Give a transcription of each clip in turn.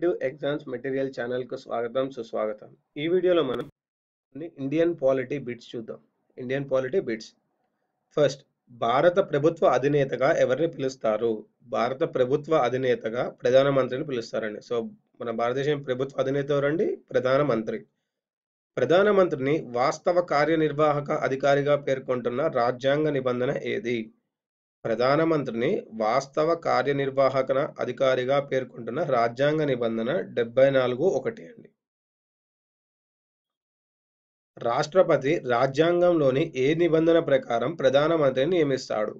Competitive exams material ఛానల్కు స్వాగతం సుస్వాగతం ఈ వీడియోలో మనం కొన్ని ఇండియన్ పాలిటీ బిట్స్ చూద్దాం ఇండియన్ పాలిటీ బిట్స్ ఫస్ట్ భారత ప్రభుత్వ అధినేతగా ఎవరిని పిలుస్తారు భారత ప్రభుత్వ అధినేతగా ప్రధానమంత్రిని పిలుస్తారండి సో మన భారతదేశం ప్రభుత్వ అధినేత ఎవరండి ప్రధానమంత్రి ప్రధానమంత్రిని వాస్తవ కార్యనిర్వాహక అధికారిగా పేర్కొంటున్న రాజ్యాంగ నిబంధన ఏది ప్రధానమంత్రిని వాస్తవ కార్యనిర్వాహక అధికారిగా పేర్కొంటున్న రాజ్యాంగ నిబంధన డెబ్బై నాలుగు ఒకటి అండి రాష్ట్రపతి రాజ్యాంగంలోని ఏ నిబంధన ప్రకారం ప్రధానమంత్రిని నియమిస్తాడు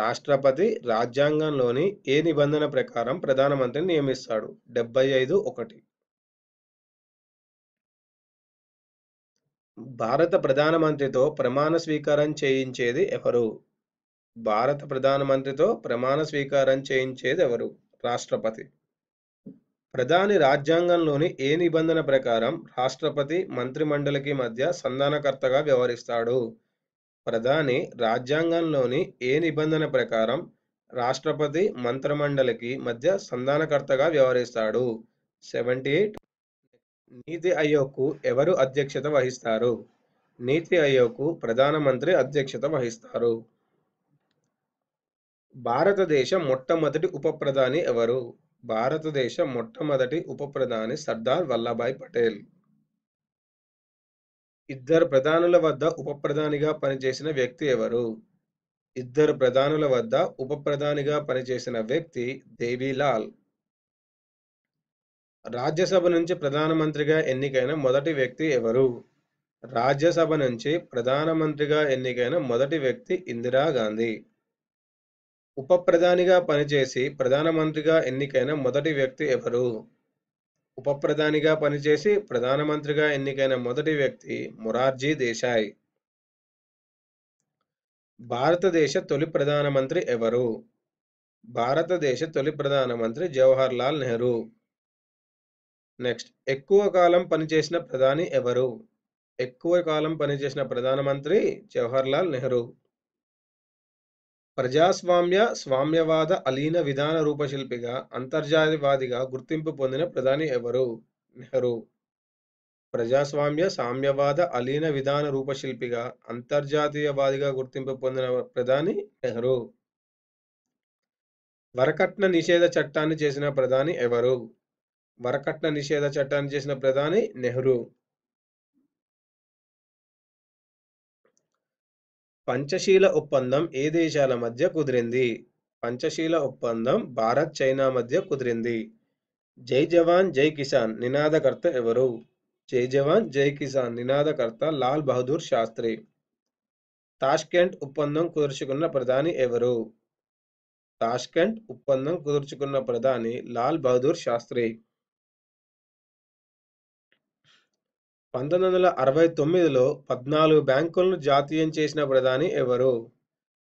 రాష్ట్రపతి రాజ్యాంగంలోని ఏ నిబంధన ప్రకారం ప్రధానమంత్రిని నియమిస్తాడు డెబ్బై ఐదు ఒకటి భారత ప్రధానమంత్రితో ప్రమాణ స్వీకారం చేయించేది ఎవరు భారత ప్రధానమంత్రితో ప్రమాణ స్వీకారం చేయించేది ఎవరు రాష్ట్రపతి ప్రధాని రాజ్యాంగంలోని ఏ నిబంధన ప్రకారం రాష్ట్రపతి మంత్రిమండలికి మధ్య సంధానకర్తగా వ్యవహరిస్తాడు ప్రధాని రాజ్యాంగంలోని ఏ నిబంధన ప్రకారం రాష్ట్రపతి మంత్రిమండలికి మధ్య సంధానకర్తగా వ్యవహరిస్తాడు సెవెంటీ ఎయిట్ నీతి ఆయోగ్కు ఎవరు అధ్యక్షత వహిస్తారు నీతి ఆయోగ్కు ప్రధానమంత్రి అధ్యక్షత వహిస్తారు భారతదేశ మొట్టమొదటి ఉప ప్రధాని ఎవరు భారతదేశ మొట్టమొదటి ఉప ప్రధాని సర్దార్ వల్లభాయ్ పటేల్ ఇద్దరు ప్రధానుల వద్ద ఉప ప్రధానిగా పనిచేసిన వ్యక్తి ఎవరు ఇద్దరు ప్రధానుల వద్ద ఉప ప్రధానిగా పనిచేసిన వ్యక్తి దేవీలాల్ రాజ్యసభ నుంచి ప్రధానమంత్రిగా ఎన్నికైన మొదటి వ్యక్తి ఎవరు రాజ్యసభ నుంచి ప్రధానమంత్రిగా ఎన్నికైన మొదటి వ్యక్తి ఇందిరాగాంధీ ఉప ప్రధానిగా పనిచేసి ప్రధానమంత్రిగా ఎన్నికైన మొదటి వ్యక్తి ఎవరు ఉప ప్రధానిగా పనిచేసి ప్రధానమంత్రిగా ఎన్నికైన మొదటి వ్యక్తి మొరార్జీ దేశాయ్ భారతదేశ తొలి ప్రధానమంత్రి ఎవరు భారతదేశ తొలి ప్రధానమంత్రి జవహర్ లాల్ నెహ్రూ నెక్స్ట్ ఎక్కువ కాలం పనిచేసిన ప్రధాని ఎవరు ఎక్కువ కాలం పనిచేసిన ప్రధానమంత్రి జవహర్ లాల్ నెహ్రూ ప్రజాస్వామ్య స్వామ్యవాద అలీన విధాన రూపశిల్పిగా అంతర్జాతీయవాదిగా గుర్తింపు పొందిన ప్రధాని ఎవరు నెహ్రూ ప్రజాస్వామ్య సామ్యవాద అలీన విధాన రూపశిల్పిగా అంతర్జాతీయవాదిగా గుర్తింపు పొందిన ప్రధాని నెహ్రూ వరకట్న నిషేధ చట్టాన్ని చేసిన ప్రధాని ఎవరు వరకట్న నిషేధ చట్టాన్ని చేసిన ప్రధాని నెహ్రూ పంచశీల ఒప్పందం ఏ దేశాల మధ్య కుదిరింది పంచశీల ఒప్పందం భారత్ చైనా మధ్య కుదిరింది జై జవాన్ జై కిసాన్ నినాదకర్త ఎవరు జై జవాన్ జై కిసాన్ నినాదకర్త లాల్ బహదూర్ శాస్త్రి తాష్కెంట్ ఒప్పందం కుదుర్చుకున్న ప్రధాని ఎవరు తాష్కెంట్ ఒప్పందం కుదుర్చుకున్న ప్రధాని లాల్ బహదూర్ శాస్త్రి పంతొమ్మిది వందల అరవై తొమ్మిదిలో పద్నాలుగు బ్యాంకులను జాతీయం చేసిన ప్రధాని ఎవరు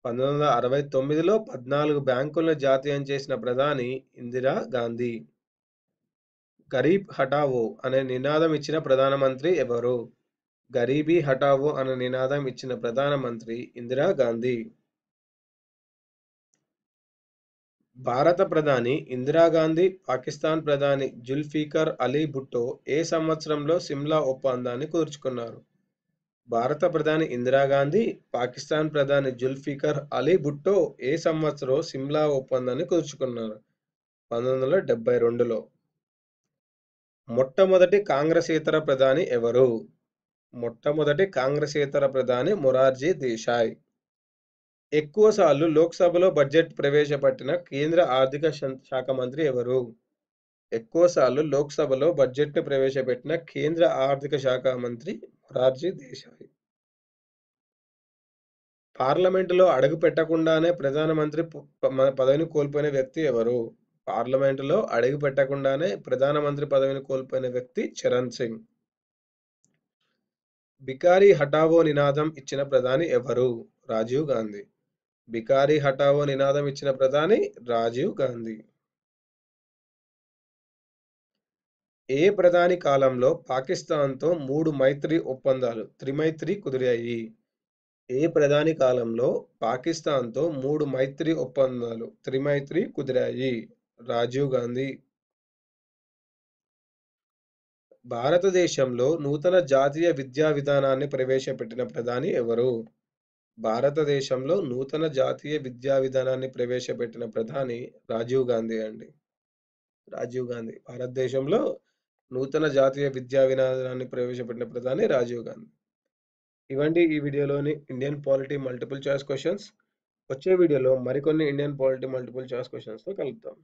పంతొమ్మిది వందల అరవై తొమ్మిదిలో పద్నాలుగు బ్యాంకులను జాతీయం చేసిన ప్రధాని ఇందిరా గాంధీ గరీబ్ హటావో అనే నినాదం ఇచ్చిన ప్రధానమంత్రి ఎవరు గరీబీ హఠావో అనే నినాదం ఇచ్చిన ప్రధానమంత్రి ఇందిరా గాంధీ భారత ప్రధాని ఇందిరాగాంధీ పాకిస్తాన్ ప్రధాని జుల్ఫీకర్ అలీ భుట్టో ఏ సంవత్సరంలో సిమ్లా ఒప్పందాన్ని కుదుర్చుకున్నారు భారత ప్రధాని ఇందిరాగాంధీ పాకిస్తాన్ ప్రధాని జుల్ఫికర్ అలీ భుట్టో ఏ సంవత్సరం సిమ్లా ఒప్పందాన్ని కుదుర్చుకున్నారు పంతొమ్మిది వందల డెబ్బై రెండులో మొట్టమొదటి కాంగ్రెసేతర ప్రధాని ఎవరు మొట్టమొదటి కాంగ్రెసేతర ప్రధాని మొరార్జీ దేశాయ్ ఎక్కువసార్లు లోక్సభలో బడ్జెట్ ప్రవేశపెట్టిన కేంద్ర ఆర్థిక శాఖ మంత్రి ఎవరు ఎక్కువసార్లు లోక్సభలో బడ్జెట్ను ప్రవేశపెట్టిన కేంద్ర ఆర్థిక శాఖ మంత్రి మొరార్జీ దేశాయ్ పార్లమెంటులో అడుగు పెట్టకుండానే ప్రధానమంత్రి పదవిని కోల్పోయిన వ్యక్తి ఎవరు పార్లమెంటులో అడుగు పెట్టకుండానే ప్రధానమంత్రి పదవిని కోల్పోయిన వ్యక్తి చరణ్ సింగ్ బికారీ హఠావో నినాదం ఇచ్చిన ప్రధాని ఎవరు రాజీవ్ గాంధీ బికారీ హఠావో నినాదం ఇచ్చిన ప్రధాని రాజీవ్ గాంధీ ఏ ప్రధాని కాలంలో పాకిస్తాన్తో మూడు మైత్రి ఒప్పందాలు త్రిమైత్రి కుదిరాయి ఏ ప్రధాని కాలంలో పాకిస్తాన్తో మూడు మైత్రి ఒప్పందాలు త్రిమైత్రి కుదిరాయి రాజీవ్ గాంధీ భారతదేశంలో నూతన జాతీయ విద్యా విధానాన్ని ప్రవేశపెట్టిన ప్రధాని ఎవరు భారతదేశంలో నూతన జాతీయ విద్యా విధానాన్ని ప్రవేశపెట్టిన ప్రధాని రాజీవ్ గాంధీ అండి. రాజీవ్ గాంధీ. భారతదేశంలో నూతన జాతీయ విద్యా విధానాన్ని ప్రవేశపెట్టిన ప్రధాని రాజీవ్ గాంధీ. ఇవండి ఈ వీడియోలోని Indian polity multiple choice questions వచ్చే వీడియోలో మరికొన్ని ఇండియన్ పాలిటీ మల్టిపుల్ చాయిస్ క్వెషన్స్‌తో కలుద్దాం.